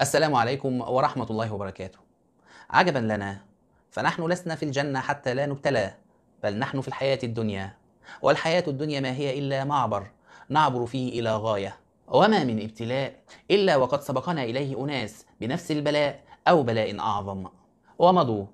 السلام عليكم ورحمة الله وبركاته. عجبا لنا فنحن لسنا في الجنة حتى لا نبتلى بل نحن في الحياة الدنيا والحياة الدنيا ما هي إلا معبر نعبر فيه إلى غاية وما من ابتلاء إلا وقد سبقنا إليه أناس بنفس البلاء أو بلاء أعظم ومضوا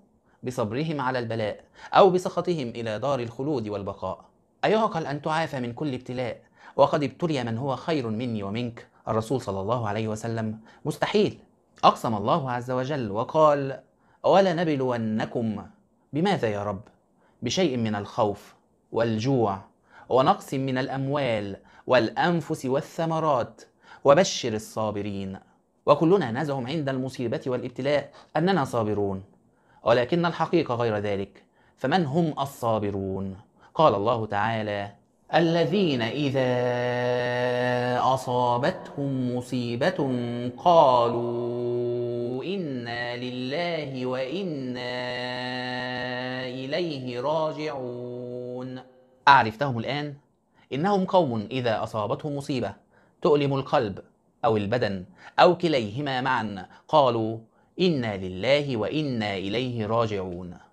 بصبرهم على البلاء أو بسخطهم إلى دار الخلود والبقاء أيعقل أن تعافى من كل ابتلاء وقد ابتلي من هو خير مني ومنك الرسول صلى الله عليه وسلم مستحيل أقسم الله عز وجل وقال ولنبلونكم بماذا يا رب بشيء من الخوف والجوع ونقص من الأموال والأنفس والثمرات وبشر الصابرين وكلنا نزعم عند المصيبة والابتلاء أننا صابرون ولكن الحقيقة غير ذلك فمن هم الصابرون؟ قال الله تعالى الذين إذا أصابتهم مصيبة قالوا إنا لله وإنا إليه راجعون أعرفتهم الآن؟ إنهم قوم إذا أصابتهم مصيبة تؤلم القلب أو البدن أو كليهما معا قالوا إنا لله وإنا إليه راجعون